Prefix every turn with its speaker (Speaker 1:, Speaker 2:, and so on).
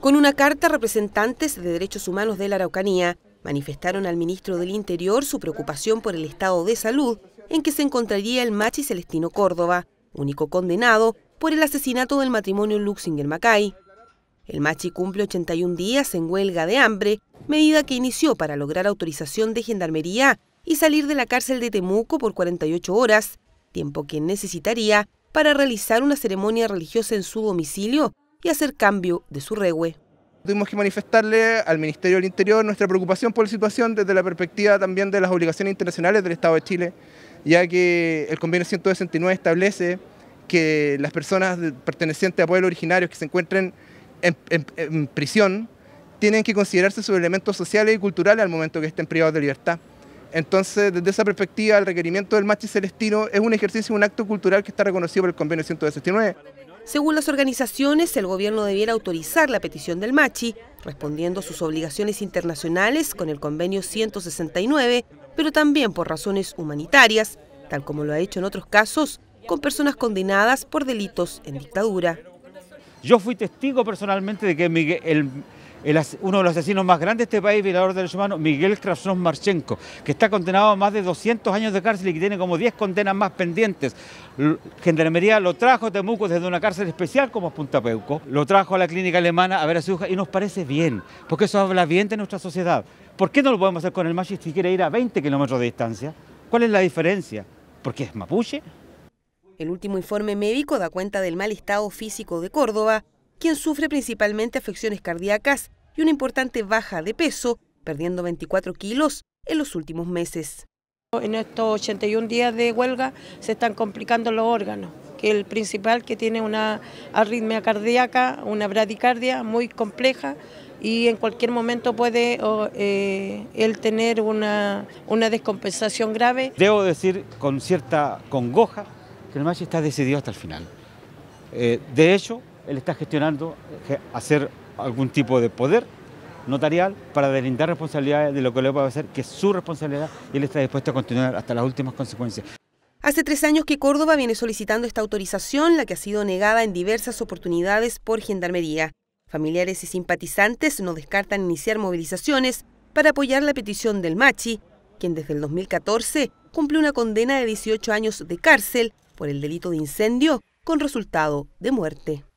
Speaker 1: Con una carta, representantes de derechos humanos de la Araucanía manifestaron al ministro del Interior su preocupación por el estado de salud en que se encontraría el machi Celestino Córdoba, único condenado por el asesinato del matrimonio Luxinger-Macay. El machi cumple 81 días en huelga de hambre, medida que inició para lograr autorización de gendarmería y salir de la cárcel de Temuco por 48 horas, tiempo que necesitaría para realizar una ceremonia religiosa en su domicilio y hacer
Speaker 2: cambio de su regüe. Tuvimos que manifestarle al Ministerio del Interior nuestra preocupación por la situación desde la perspectiva también de las obligaciones internacionales del Estado de Chile, ya que el convenio 169 establece que las personas pertenecientes a pueblos originarios que se encuentren en, prisión tienen que considerarse sus elementos sociales y culturales al momento que estén privados de libertad. Entonces, desde esa perspectiva, el requerimiento del machi celestino es un ejercicio, un acto cultural que está reconocido por el Convenio 169.
Speaker 1: Según las organizaciones, el gobierno debiera autorizar la petición del Machi, respondiendo a sus obligaciones internacionales con el convenio 169, pero también por razones humanitarias, tal como lo ha hecho en otros
Speaker 3: casos con personas condenadas por delitos en dictadura. Yo fui testigo personalmente de que Miguel, el uno de los asesinos más grandes de este país, violador de los humanos, Miguel Krasnov Marchenko, que está condenado a más de 200 años de cárcel y que tiene como 10 condenas más pendientes. Gendarmería lo trajo a Temuco desde una cárcel especial como Punta Peuco, lo trajo a la clínica alemana a ver a su hija y nos parece bien, porque eso habla bien de nuestra sociedad. ¿Por qué no lo podemos hacer con el macho si quiere ir a 20 kilómetros de distancia? ¿Cuál es la diferencia? ¿Porque es mapuche?
Speaker 1: El último informe médico da cuenta del mal estado físico de
Speaker 3: Córdoba, quien
Speaker 1: sufre principalmente afecciones cardíacas y una importante baja de peso, perdiendo 24 kilos en los últimos meses. En estos 81 días de huelga se están
Speaker 4: complicando los órganos, que el principal que tiene una arritmia cardíaca, una bradicardia muy compleja y en cualquier momento puede eh, él tener una, descompensación grave.
Speaker 3: Debo decir con cierta congoja que el macho está decidido hasta el final. Eh, de hecho, él está gestionando eh, hacer algún tipo de poder notarial para delindar responsabilidades de lo que le va a hacer, que es su responsabilidad, y él está dispuesto a continuar hasta las últimas consecuencias.
Speaker 1: Hace tres años que Córdoba viene solicitando esta autorización, la que ha sido negada en diversas oportunidades por Gendarmería. Familiares y simpatizantes no descartan iniciar movilizaciones para apoyar la petición del Machi, quien desde el 2014 cumple una condena de 18 años de cárcel por el delito de incendio con resultado de muerte.